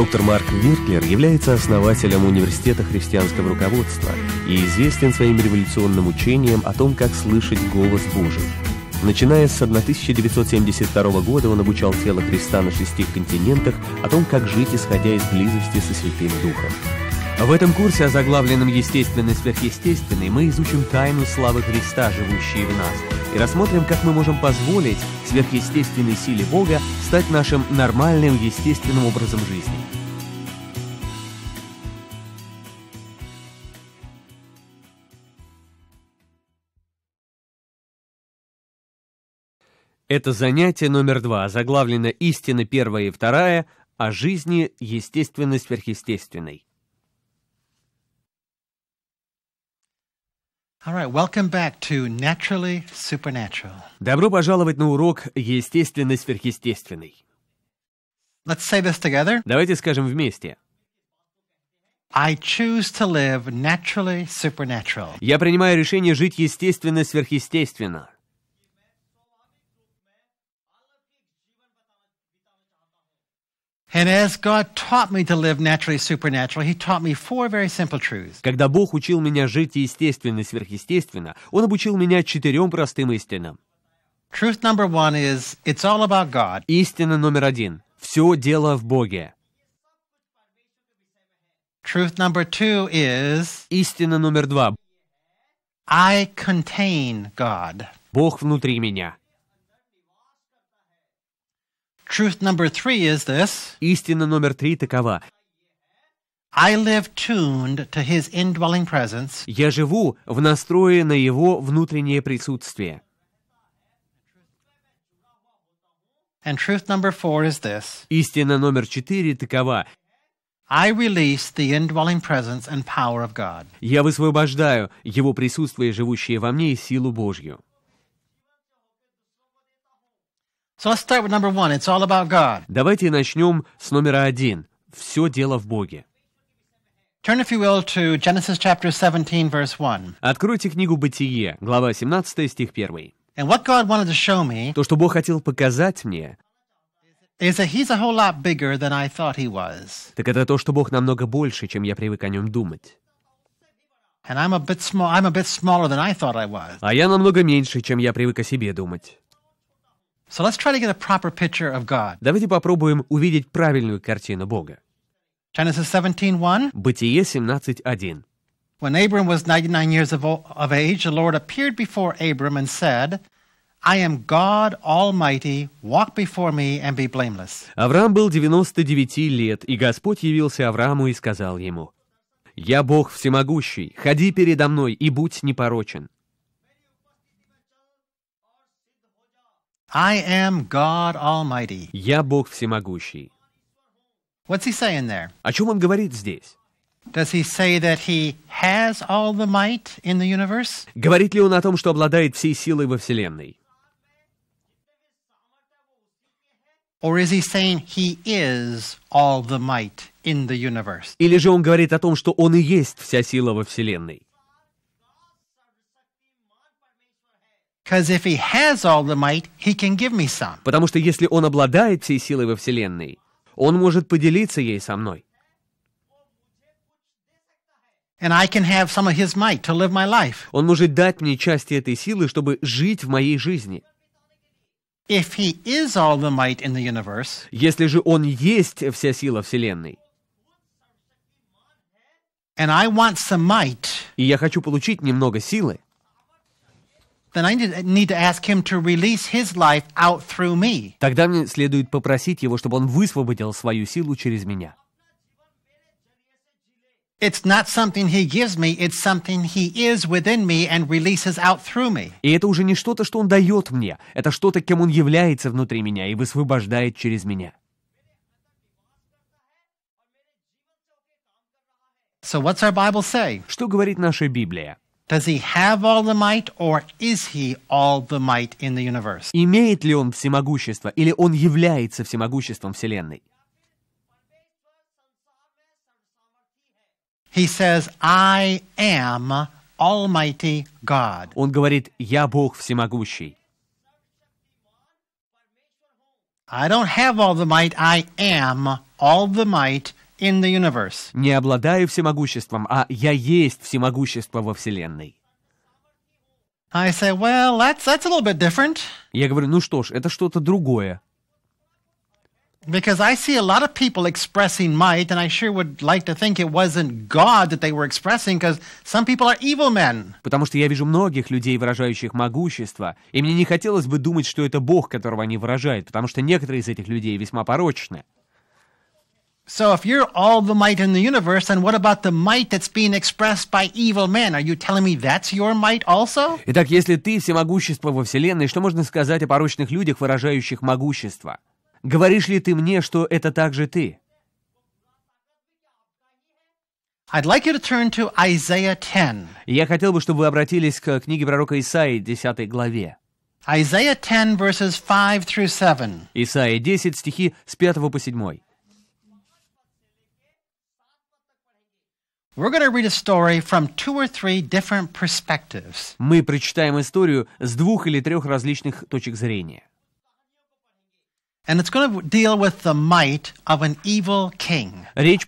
Доктор Марк Вирклер является основателем Университета христианского руководства и известен своим революционным учением о том, как слышать голос Божий. Начиная с 1972 года он обучал тело Христа на шести континентах о том, как жить, исходя из близости со Святым Духом. В этом курсе, озаглавленном «Естественный сверхъестественный», мы изучим тайну славы Христа, живущей в нас, и рассмотрим, как мы можем позволить сверхъестественной силе Бога стать нашим нормальным, естественным образом жизни. Это занятие номер два, заглавлено «Истина первая и вторая» о жизни естественно-сверхъестественной. Добро пожаловать на урок «Естественно сверхъестественный». Let's say this together. Давайте скажем вместе. I choose to live naturally supernatural. Я принимаю решение жить естественно сверхъестественно. Когда Бог учил меня жить естественно и сверхъестественно, Он обучил меня четырем простым истинам. Истина номер один. Все дело в Боге. Истина номер два. I contain Бог внутри меня. Truth number three is this. Истина номер три такова. I live tuned to his indwelling presence. Я живу в настрое на его внутреннее присутствие. And truth number four is this. Истина номер четыре такова. I release the indwelling presence and power of God. Я высвобождаю его присутствие, живущее во мне, и силу Божью. Давайте начнем с номера один. Все дело в Боге. Откройте книгу «Бытие», глава 17, стих 1. То, что Бог хотел показать мне, так это то, что Бог намного больше, чем я привык о нем думать. А я намного меньше, чем я привык о себе думать. So let's try to get a proper picture of God. Давайте попробуем увидеть правильную картину Бога. Genesis 17:1. Бытие 17:1. When Abram was 99 years of, of age, the Lord appeared before Abram and said, I am God Almighty, walk before me and be blameless. Авраам был 99 лет, и Господь явился Аврааму и сказал ему, «Я Бог всемогущий, ходи передо мной и будь непорочен». I am God Almighty. Я Бог Всемогущий. What's he saying there? О чем он говорит здесь? Говорит ли он о том, что обладает всей силой во Вселенной? Или же он говорит о том, что он и есть вся сила во Вселенной? Потому что если он обладает всей силой во Вселенной, он может поделиться ей со мной. Он может дать мне части этой силы, чтобы жить в моей жизни. Если же он есть вся сила Вселенной, и я хочу получить немного силы, Тогда мне следует попросить его, чтобы он высвободил свою силу через меня. It's not something he gives me, it's something he is within me and releases out through me. И это уже не что-то, что он дает мне, это что-то, кем он является внутри меня и высвобождает через меня. So what's our Bible say? Что говорит наша Библия? Does he have all the might or is he all the might in the universe? Имеет ли он всемогущество или он является всемогуществом Вселенной? He says, I am Almighty God. Он говорит, я Бог всемогущий. I don't have all the might, I am all the might in the universe. Не обладаю всемогуществом, а я есть всемогущество во Вселенной. I say, well, that's, that's a little bit different. Я говорю, ну что ж, это что-то другое. Because I see a lot of people expressing might, and I sure would like to think it wasn't God that they were expressing, because some people are evil men. Потому что я вижу многих людей, выражающих могущество, и мне не хотелось бы думать, что это Бог, которого они выражают, потому что некоторые из этих людей весьма порочны. So if you're all the might in the universe, then what about the might that's being expressed by evil men? Are you telling me that's your might also? Итак, если ты всемогущество во Вселенной, что можно сказать о порочных людях, выражающих могущество? Говоришь ли ты мне, что это также ты? I'd like you to turn to Isaiah 10. Я хотел бы, чтобы вы обратились к книге пророка Исаии, 10 главе. Isaiah 10, verses 5 through 7. Исаия 10, стихи с 5 по 7. Мы прочитаем историю с двух или трех различных точек зрения. Речь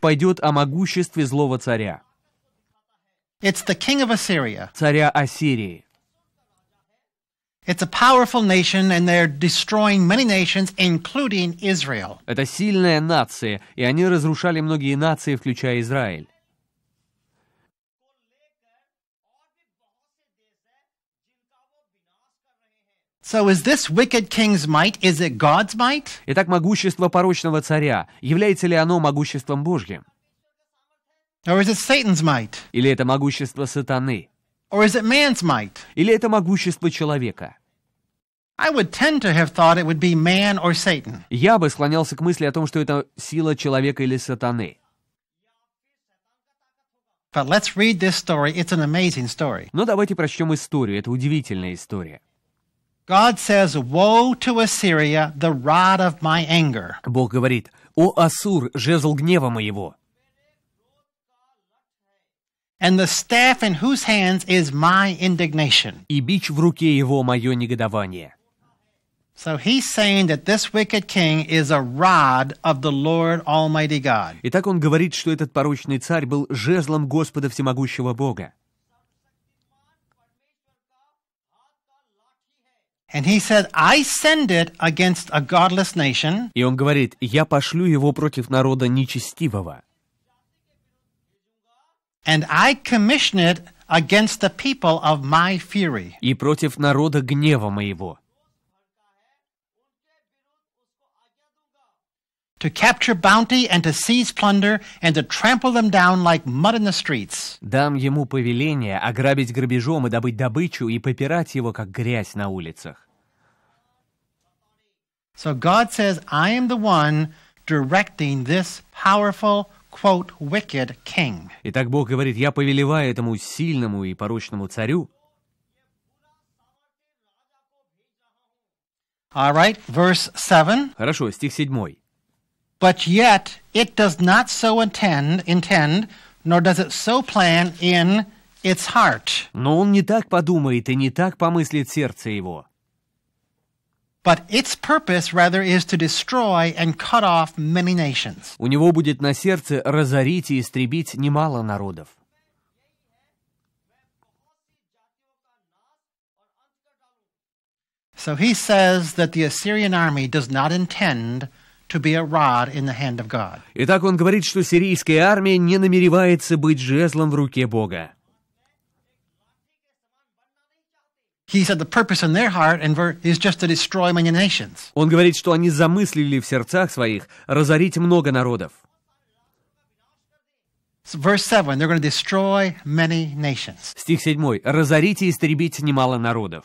пойдет о могуществе злого царя. It's the king of Assyria. Царя Ассирии. It's a powerful nation, and they're destroying many nations, including Israel. Это сильная нация, и они разрушали многие нации, включая Израиль. Итак, могущество порочного царя, является ли оно могуществом Божьим? Или это могущество сатаны? Или это могущество человека? Я бы склонялся к мысли о том, что это сила человека или сатаны. Но ну, давайте прочтем историю, это удивительная история. God says, Woe to Assyria, the rod of my anger. Бог говорит, «О Асур, жезл гнева моего». And the staff in whose hands is my indignation. И бич в руке его мое негодование. So he's saying that this wicked king is a rod of the Lord Almighty God. Итак, он говорит, что этот порочный царь был жезлом Господа Всемогущего Бога. And he said, I send it against a godless nation. И он говорит, я пошлю его против народа нечестивого. And I commission it against the people of my fury. И против народа гнева моего. to capture bounty and to seize plunder and to trample them down like mud in the streets. Дам ему повеление ограбить грабежом и добыть добычу и попирать его как грязь на улицах. So God says, I am the one directing this powerful quote wicked king. Итак, Бог говорит: "Я повелеваю этому сильному и порочному царю". All right, verse 7. Хорошо, стих 7. but yet it does not so intend, intend, nor does it so plan in its heart. Но он не так подумает и не так помыслит сердце его. But its purpose rather is to destroy and cut off many nations. У него будет на сердце разорить и истребить немало народов. So he says that the Assyrian army does not intend Итак, он говорит, что сирийская армия не намеревается быть жезлом в руке Бога. Он говорит, что они замыслили в сердцах своих разорить много народов. Стих 7. «Разорите и истребите немало народов».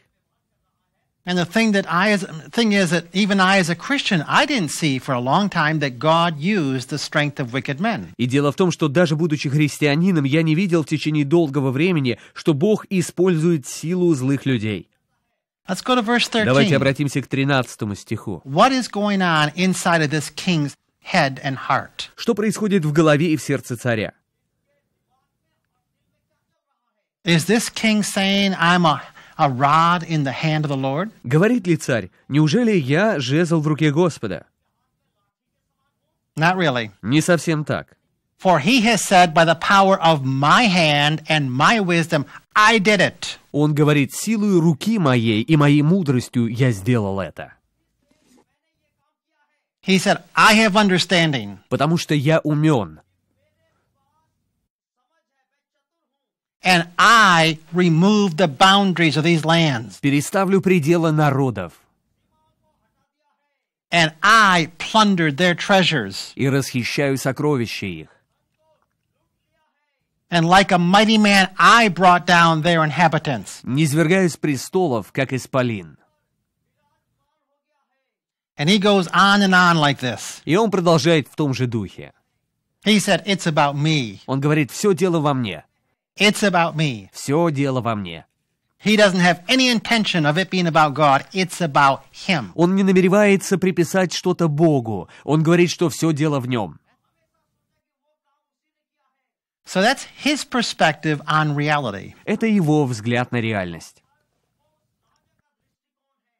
And the thing that I as, thing is that even I as a Christian, I didn't see for a long time that God used the strength of wicked men. И дело в том, что даже будучи христианином, я не видел в течение долгого времени, что Бог использует силу злых людей. Let's go to verse 13. Давайте обратимся к 13 стиху. What is going on inside of this king's head and heart? Что происходит в голове и в сердце царя? Is this king saying I'm a Говорит ли царь, неужели я жезл в руке Господа? Not really. Не совсем так. For he has said, by the power of my hand and my wisdom, I did it. Он говорит, силой руки моей и моей мудростью я сделал это. He said, I have understanding. Потому что я умен. and I remove the boundaries of these lands. Переставлю пределы народов. And I plundered their treasures. И расхищаю сокровища их. And like a mighty man, I brought down their inhabitants. Низвергаю с престолов, как исполин. And he goes on and on like this. И он продолжает в том же духе. He said, It's about me. Он говорит, все дело во мне. It's about me. Все дело во мне. He doesn't have any intention of it being about God. It's about him. Он не намеревается приписать что-то Богу. Он говорит, что все дело в нем. So that's his perspective on reality. Это его взгляд на реальность.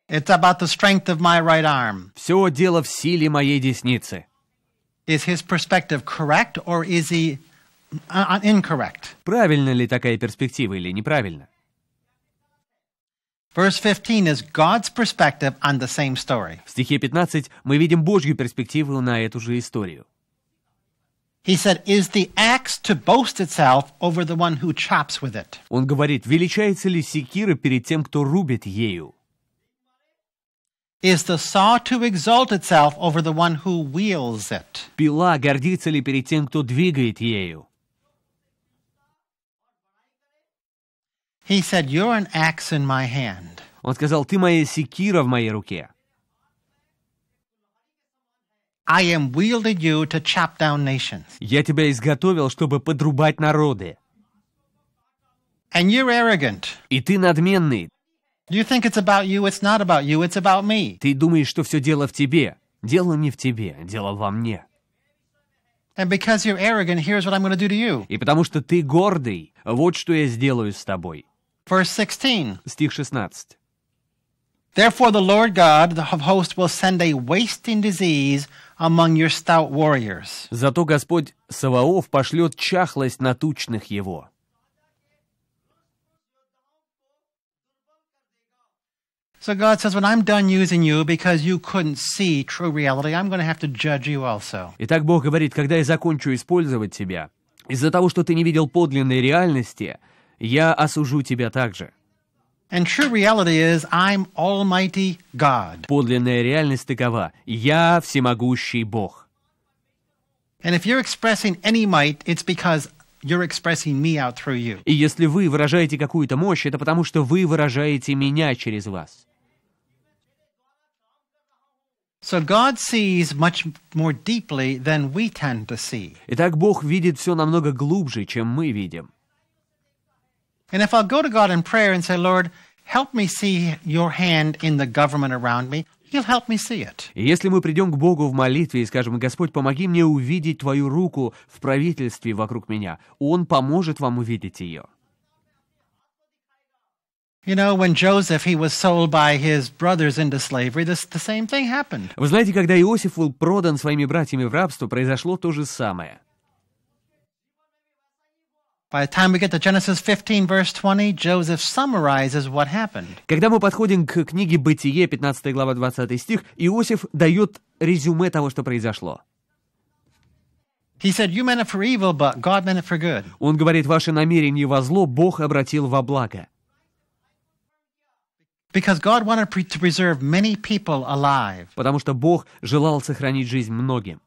It's about the strength of my right arm. Все дело в силе моей десницы. Is his perspective correct or is he incorrect. Правильно ли такая перспектива или неправильно? Verse 15 is God's perspective on the same story. В стихе 15 мы видим Божью перспективу на эту же историю. He said, "Is the axe to boast itself over the one who chops with it?" Он говорит, величается ли секира перед тем, кто рубит ею? Is the saw to exalt itself over the one who wields it? Пила гордится ли перед тем, кто двигает ею? He said, You're an axe in my hand. Он сказал, ты моя секира в моей руке. I am wielded you to chop down nations. Я тебя изготовил, чтобы подрубать народы. And you're arrogant. И ты надменный. You think it's about you, it's not about you, it's about me. Ты думаешь, что все дело в тебе. Дело не в тебе, дело во мне. And because you're arrogant, here's what I'm going to do to you. И потому что ты гордый, вот что я сделаю с тобой. Verse 16. Стих 16. Therefore the Lord God of hosts will send a wasting disease among your stout warriors. Зато Господь Саваоф пошлет чахлость на тучных его. So God says, when I'm done using you because you couldn't see true reality, I'm going to have to judge you also. Итак, Бог говорит, когда я закончу использовать тебя, из-за того, что ты не видел подлинной реальности, я осужу тебя также. And true reality is, I'm Almighty God. Подлинная реальность такова. Я всемогущий Бог. And if you're expressing any might, it's because you're expressing me out through you. И если вы выражаете какую-то мощь, это потому, что вы выражаете меня через вас. So God sees much more deeply than we tend to see. Итак, Бог видит все намного глубже, чем мы видим. And if I'll go to God in prayer and say, Lord, help me see your hand in the government around me, He'll help me see it. И если мы придем к Богу в молитве и скажем, Господь, помоги мне увидеть Твою руку в правительстве вокруг меня, Он поможет вам увидеть ее. You know, when Joseph, he was sold by his brothers into slavery, this, the same thing happened. Вы знаете, когда Иосиф был продан своими братьями в рабство, произошло то же самое. By the time we get to Genesis 15, verse 20, Joseph summarizes what happened. Когда мы подходим к книге Бытие, 15 глава, 20 стих, Иосиф дает резюме того, что произошло. He said, you meant it for evil, but God meant it for good. Он говорит, "Ваше намерение во зло Бог обратил во благо. Because God wanted to preserve many people alive. Потому что Бог желал сохранить жизнь многим.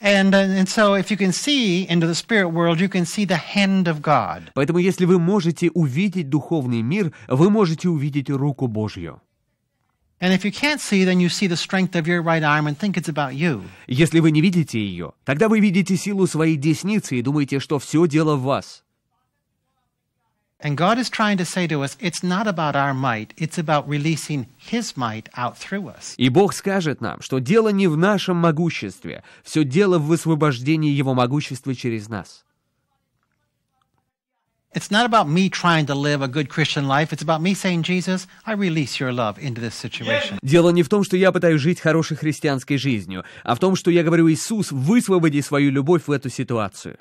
And, and so if you can see into the spirit world, you can see the hand of God. Поэтому если вы можете увидеть духовный мир, вы можете увидеть руку Божью. And if you can't see, then you see the strength of your right arm and think it's about you. Если вы не видите ее, тогда вы видите силу своей десницы и думаете, что все дело в вас. And God is trying to say to us, it's not about our might, it's about releasing His might out through us. И Бог скажет нам, что дело не в нашем могуществе, все дело в высвобождении Его могущества через нас. It's not about me trying to live a good Christian life. It's about me saying, Jesus, I release your love into this situation. Дело не в том, что я пытаюсь жить хорошей христианской жизнью, а в том, что я говорю, Иисус, высвободи свою любовь в эту ситуацию.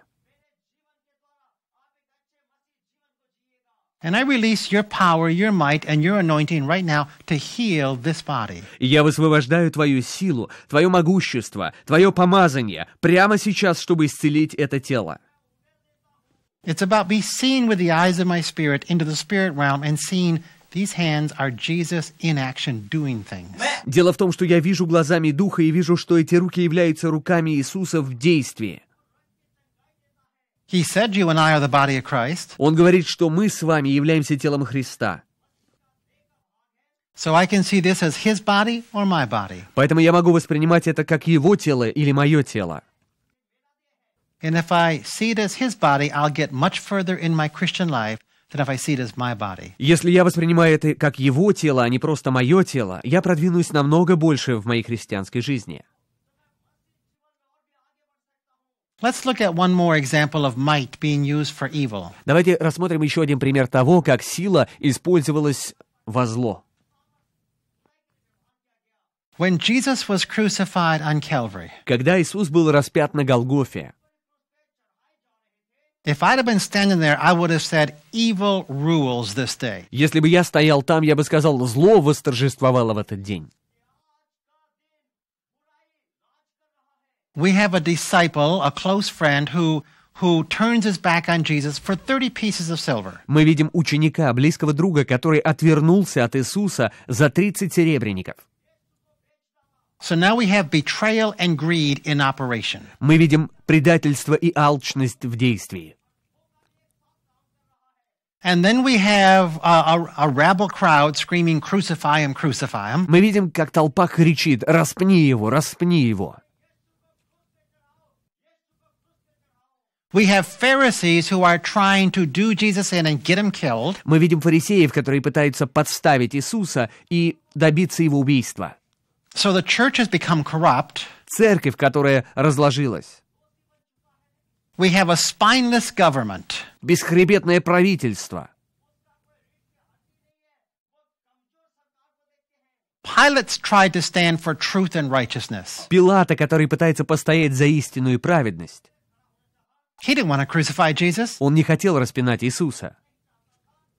И я высвобождаю твою силу, твое могущество, твое помазание прямо сейчас, чтобы исцелить это тело. It's about be seen with the eyes of my spirit into the spirit realm and seeing These hands are Jesus in action doing things. Дело в том, что я вижу глазами Духа и вижу, что эти руки являются руками Иисуса в действии. He said you and I are the body of Christ. Он говорит, что мы с вами являемся телом Христа. So I can see this as his body or my body. Поэтому я могу воспринимать это как его тело или мое тело. And if I see it as his body, I'll get much further in my Christian life than if I see it as my body. Если я воспринимаю это как его тело, а не просто мое тело, я продвинусь намного больше в моей христианской жизни. Давайте рассмотрим еще один пример того, как сила использовалась во зло. When Jesus was crucified on Calvary, когда Иисус был распят на Голгофе, если бы я стоял там, я бы сказал, зло восторжествовало в этот день. we have a disciple, a close friend who who turns his back on Jesus for 30 pieces of silver. Мы видим ученика, близкого друга, который отвернулся от Иисуса за 30 серебряников. So now we have betrayal and greed in operation. Мы видим предательство и алчность в действии. And then we have a, a, a rabble crowd screaming, crucify him, crucify him. Мы видим, как толпа кричит, распни его, распни его. We have Pharisees who are trying to do Jesus in and get him killed. Мы видим фарисеев, которые пытаются подставить Иисуса и добиться его убийства. So the church has become corrupt. Церковь, которая разложилась. We have a spineless government. Бесхребетное правительство. Pilate's tried to stand for truth and righteousness. Пилата, который пытается постоять за истину и праведность. He didn't want to crucify Jesus. Он не хотел распинать Иисуса.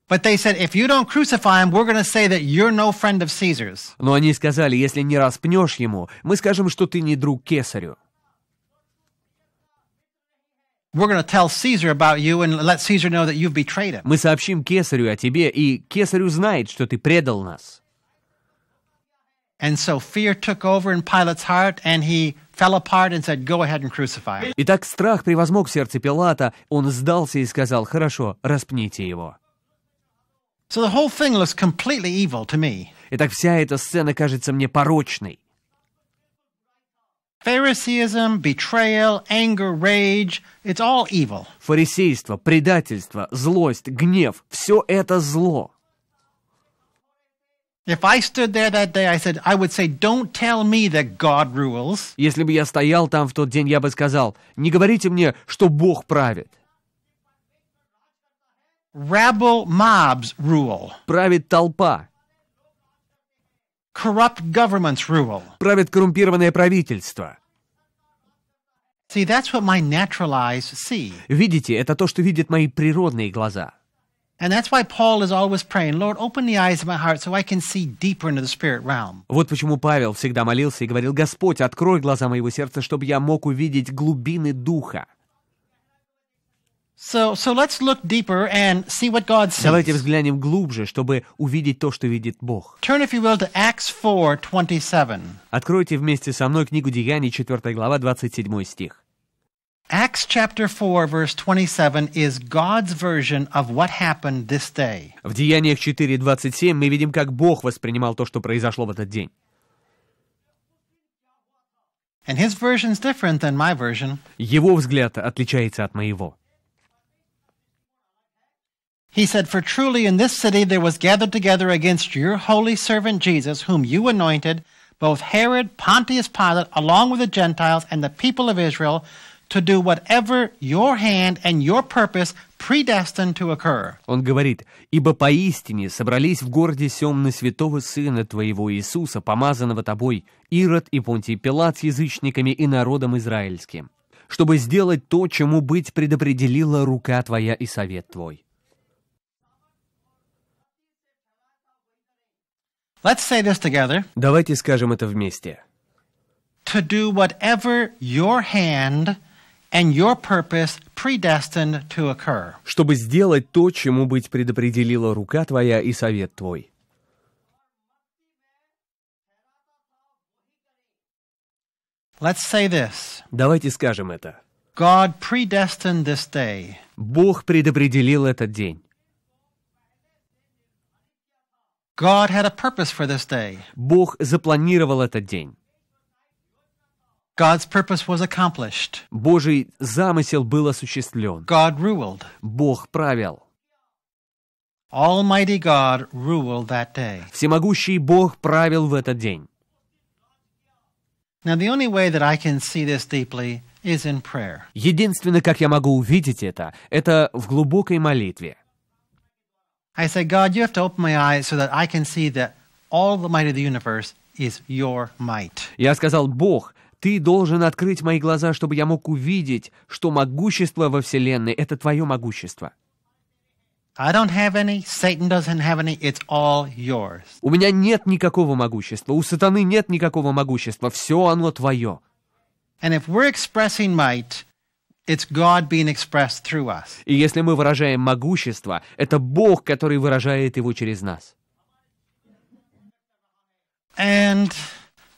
But they said, if you don't crucify him, we're going to say that you're no friend of Caesar's. Но они сказали, если не распнешь ему, мы скажем, что ты не друг Кесарю. We're going to tell Caesar about you and let Caesar know that you've betrayed him. Мы сообщим Кесарю о тебе, и Кесарю знает, что ты предал нас. And so fear took over in Pilate's heart, and he Итак, страх превозмог сердце Пилата, он сдался и сказал, «Хорошо, распните его». Итак, вся эта сцена кажется мне порочной. Фарисейство, предательство, злость, гнев – все это зло. Если бы я стоял там в тот день, я бы сказал, не говорите мне, что Бог правит. Rebel mobs rule. Правит толпа. Corrupt governments rule. Правит коррумпированное правительство. See, that's what my naturalized see. Видите, это то, что видят мои природные глаза. Вот почему Павел всегда молился и говорил, «Господь, открой глаза моего сердца, чтобы я мог увидеть глубины Духа». So, so let's look deeper and see what God sees. Давайте взглянем глубже, чтобы увидеть то, что видит Бог. Turn, if you will, to Acts Откройте вместе со мной книгу Деяний, 4 глава, 27 стих. Acts chapter 4 verse 27 is God's version of what happened this day. В Деяниях 4:27 мы видим, как Бог воспринимал то, что произошло в этот день. And his version's different than my version. Его взгляд отличается от моего. He said, For truly in this city there was gathered together against your holy servant Jesus, whom you anointed, both Herod, Pontius Pilate, along with the Gentiles and the people of Israel, to do whatever your hand and your purpose predestined to occur. Он говорит, «Ибо поистине собрались в городе сем на святого сына твоего Иисуса, помазанного тобой, Ирод и Понтий Пилат с язычниками и народом израильским, чтобы сделать то, чему быть предопределила рука твоя и совет твой». Let's say this together. Давайте скажем это вместе. To do whatever your hand – and your purpose predestined to occur. Чтобы сделать то, чему быть предопределила рука твоя и совет твой. Let's say this. Давайте скажем это. God predestined this day. Бог предопределил этот день. God had a purpose for this day. Бог запланировал этот день. God's purpose was accomplished. Божий замысел был осуществлен. God ruled. Бог правил. Almighty God ruled that day. Всемогущий Бог правил в этот день. Now the only way that I can see this deeply is in prayer. Единственное, как я могу увидеть это, это в глубокой молитве. I say, God, you have to open my eyes so that I can see that all the might of the universe is your might. Я сказал, Бог, ты должен открыть мои глаза, чтобы я мог увидеть, что могущество во Вселенной — это твое могущество. У меня нет никакого могущества. У сатаны нет никакого могущества. Все оно твое. And if we're expressing might, it's God being expressed through us. И если мы выражаем могущество, это Бог, который выражает его через нас. And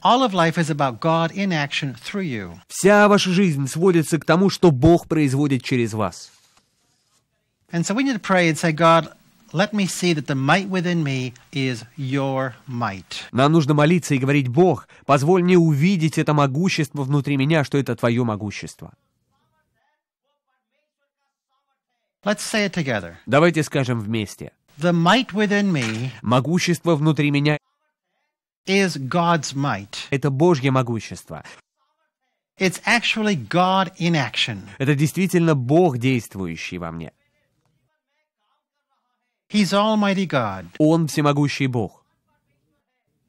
Вся ваша жизнь сводится к тому, что Бог производит через вас. And so we Нам нужно молиться и говорить, Бог, позволь мне увидеть это могущество внутри меня, что это Твое могущество. Let's say it together. Давайте скажем вместе. The might within me могущество внутри меня это Божье могущество. It's actually God in action. Это действительно Бог, действующий во мне. He's Almighty God. Он всемогущий Бог.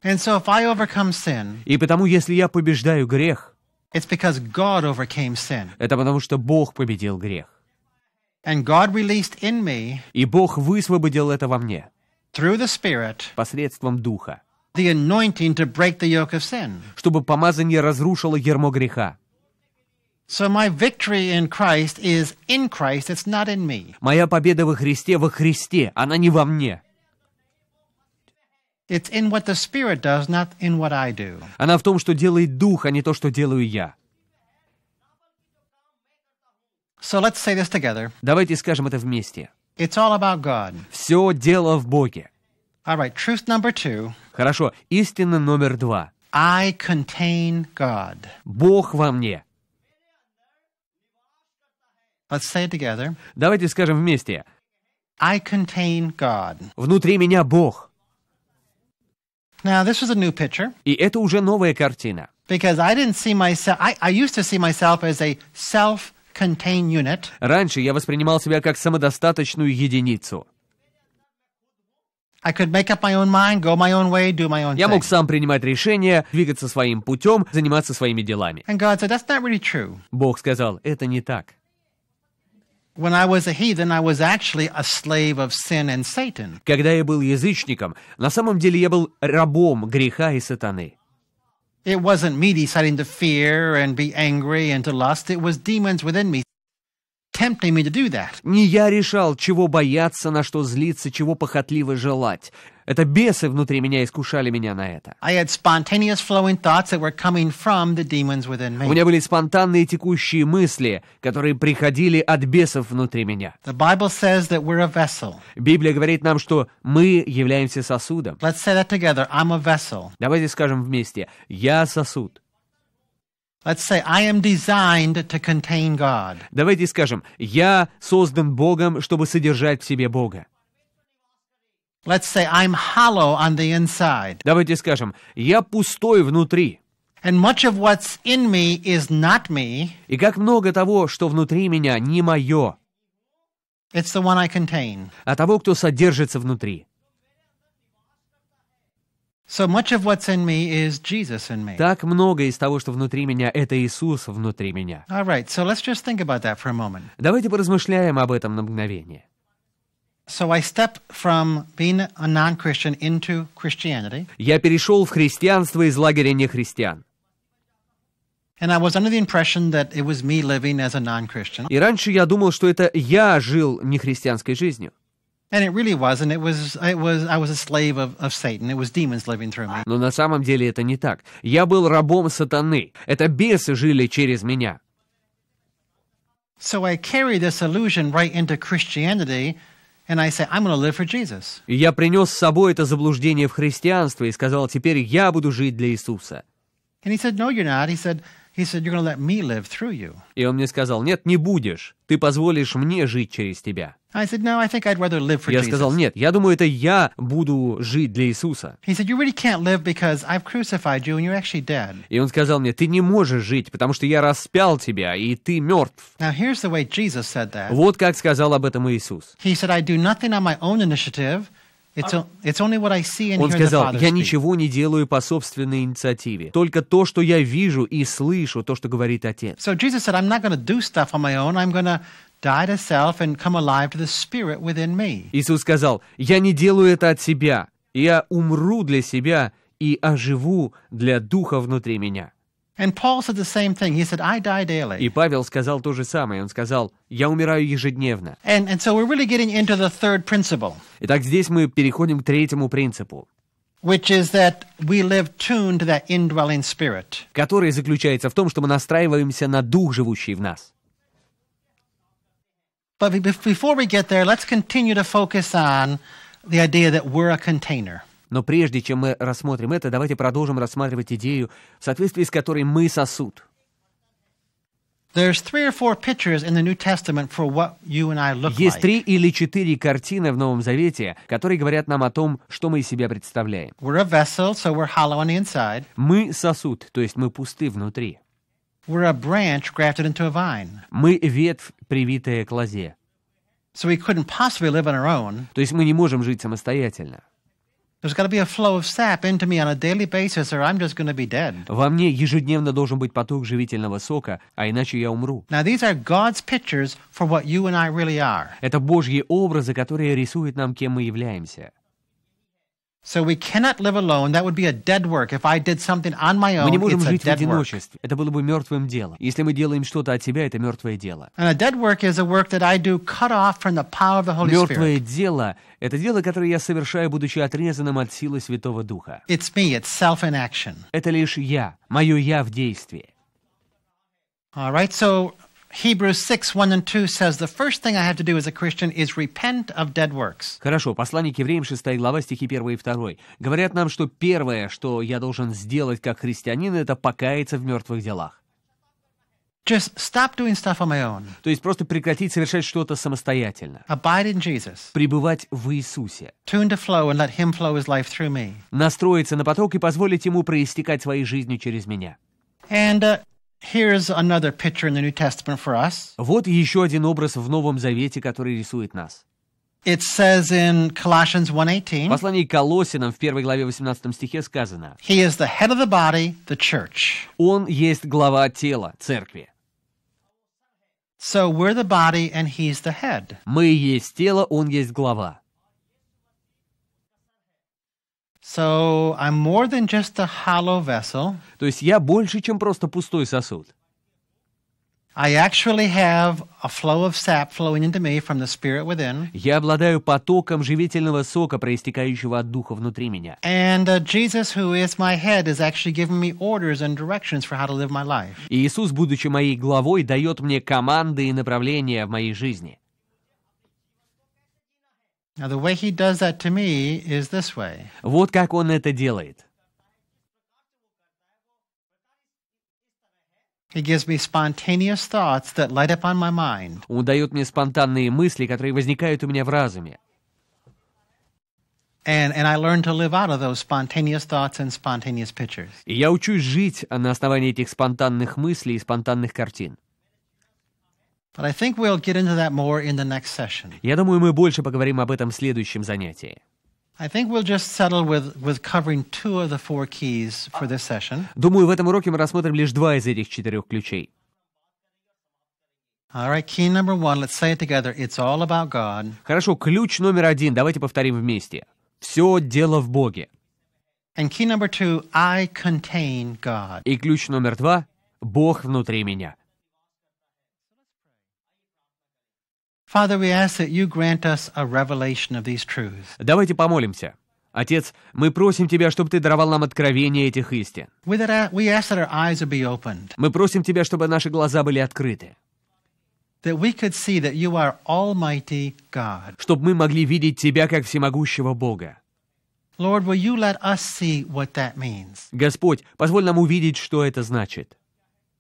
And so if I overcome sin, И потому, если я побеждаю грех, it's because God overcame sin. это потому, что Бог победил грех. And God released in me, И Бог высвободил это во мне through the Spirit, посредством Духа чтобы помазание разрушило ермо греха. Моя победа во Христе во Христе, она не во мне. Она в том, что делает Дух, а не то, что делаю я. So let's say this together. Давайте скажем это вместе. It's all about God. Все дело в Боге. All right, truth number two. Хорошо, истина номер два. I contain God. Бог во мне. Let's say it together. Давайте скажем вместе. I contain God. Внутри меня Бог. Now, this is a new picture. И это уже новая картина. Because I didn't see myself, I, I used to see myself as a self Раньше я воспринимал себя как самодостаточную единицу. Я мог сам принимать решения, двигаться своим путем, заниматься своими делами. Бог сказал, это не так. Когда я был язычником, на самом деле я был рабом греха и сатаны. It wasn't me deciding to fear and be angry and to lust. It was demons within me tempting me to do that. Не я решал, чего бояться, на что злиться, чего похотливо желать. Это бесы внутри меня искушали меня на это. У меня были спонтанные текущие мысли, которые приходили от бесов внутри меня. Библия говорит нам, что мы являемся сосудом. Давайте скажем вместе, я сосуд. Let's say, I am designed to contain God. Давайте скажем, я создан Богом, чтобы содержать в себе Бога. Let's say, I'm hollow on the inside. Давайте скажем, я пустой внутри. And much of what's in me is not me. И как много того, что внутри меня, не мое. It's the one I contain. А того, кто содержится внутри. So much of what's in me is Jesus in me. Так много из того, что внутри меня, это Иисус внутри меня. All right, so let's just think about that for a moment. Давайте поразмышляем об этом на мгновение. So I step from being a non-Christian into Christianity. Я перешел в христианство из лагеря нехристиан. And I was under the impression that it was me living as a non-Christian. И раньше я думал, что это я жил нехристианской жизнью. And it really was, and it was, it was, I was a slave of, of Satan. It was demons living through me. Но на самом деле это не так. Я был рабом сатаны. Это бесы жили через меня. So I carry this illusion right into Christianity, and I say, I'm going to live for Jesus. И я принес с собой это заблуждение в христианство и сказал, теперь я буду жить для Иисуса. And he said, no, you're not. He said, He said, You're let me live through you. И он мне сказал, нет, не будешь. Ты позволишь мне жить через тебя. I said, no, I think I'd rather live for я Jesus. сказал, нет, я думаю, это я буду жить для Иисуса. He said, you really can't live because I've crucified you and you're actually dead. И он сказал мне, ты не можешь жить, потому что я распял тебя, и ты мертв. Now, here's the way Jesus said that. Вот как сказал об этом Иисус. He said, I do nothing on my own initiative. А Он сказал, «Я ничего не делаю по собственной инициативе, только то, что я вижу и слышу, то, что говорит Отец». Иисус сказал, «Я не делаю это от себя, я умру для себя и оживу для Духа внутри меня». And Paul said the same thing. He said, I die daily. И Павел сказал то же самое. Он сказал, я умираю ежедневно. And, and so we're really getting into the third principle. Итак, здесь мы переходим к третьему принципу. Which is that we live tuned to that indwelling spirit. Который заключается в том, что мы настраиваемся на дух, живущий в нас. But before we get there, let's continue to focus on the idea that we're a container. Но прежде чем мы рассмотрим это, давайте продолжим рассматривать идею, в соответствии с которой мы сосуд. Есть три или четыре картины в Новом Завете, которые говорят нам о том, что мы из себя представляем. Vessel, so мы сосуд, то есть мы пусты внутри. Мы ветвь, привитая к лозе. So То есть мы не можем жить самостоятельно. Во мне ежедневно должен быть поток живительного сока, а иначе я умру. Really Это Божьи образы, которые рисуют нам, кем мы являемся. Мы не можем жить в одиночестве. Это было бы мертвым делом. Если мы делаем что-то от себя, это мертвое дело. Мертвое дело — это дело, которое я совершаю, будучи отрезанным от силы Святого Духа. It's me, it's self in action. Это лишь я, мое я в действии. All right, so Hebrews 6, 1 and 2 says, The first thing I have to do as a Christian is repent of dead works. Хорошо, послание к евреям 6 глава, стихи 1 и 2. Говорят нам, что первое, что я должен сделать как христианин, это покаяться в мертвых делах. Just stop doing stuff on my own. То есть просто прекратить совершать что-то самостоятельно. Abide in Jesus. Пребывать в Иисусе. Tune to flow and let Him flow His life through me. Настроиться на поток и позволить Ему проистекать своей жизнью через меня. And uh, Here's another picture in the New Testament for us. Вот еще один образ в Новом Завете, который рисует нас. It says in Colossians 1:18. Послании Колоссянам в первой главе 18 стихе сказано: He is the head of the body, the church. Он есть глава тела, церкви. So we're the body and he's the head. Мы есть тело, он есть глава. So I'm more than just a hollow vessel. То есть я больше, чем просто пустой сосуд. I actually have a flow of sap flowing into me from the spirit within. Я обладаю потоком живительного сока, проистекающего от духа внутри меня. And uh, Jesus, who is my head, is actually giving me orders and directions for how to live my life. И Иисус, будучи моей главой, дает мне команды и направления в моей жизни. Вот как он это делает. Он дает мне спонтанные мысли, которые возникают у меня в разуме. И я учусь жить на основании этих спонтанных мыслей и спонтанных картин. Я думаю, мы больше поговорим об этом в следующем занятии. Думаю, в этом уроке мы рассмотрим лишь два из этих четырех ключей. Хорошо, ключ номер один. Давайте повторим вместе. Все дело в Боге. И ключ номер два. Бог внутри меня. Давайте помолимся. Отец, мы просим Тебя, чтобы Ты даровал нам откровение этих истин. Мы просим Тебя, чтобы наши глаза были открыты. Чтобы мы могли видеть Тебя как всемогущего Бога. Господь, позволь нам увидеть, что это значит.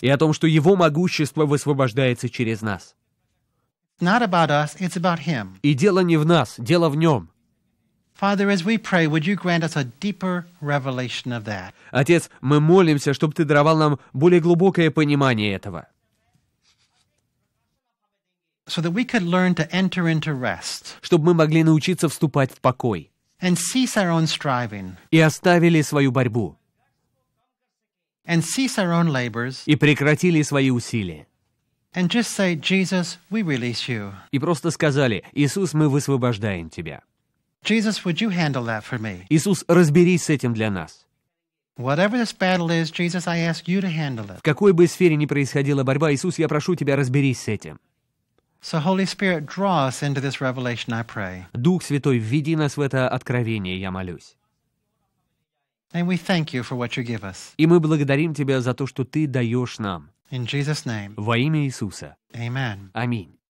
И о том, что Его могущество высвобождается через нас. И дело не в нас, дело в Нем. Отец, мы молимся, чтобы Ты даровал нам более глубокое понимание этого. Чтобы мы могли научиться вступать в покой. И оставили свою борьбу и прекратили свои усилия. И просто сказали, «Иисус, мы высвобождаем тебя». Иисус, разберись с этим для нас. В какой бы сфере ни происходила борьба, Иисус, я прошу тебя, разберись с этим. Дух Святой, введи нас в это откровение, я молюсь. And we thank you for what you give us. И мы благодарим Тебя за то, что Ты даешь нам. In Jesus name. Во имя Иисуса. Amen. Аминь.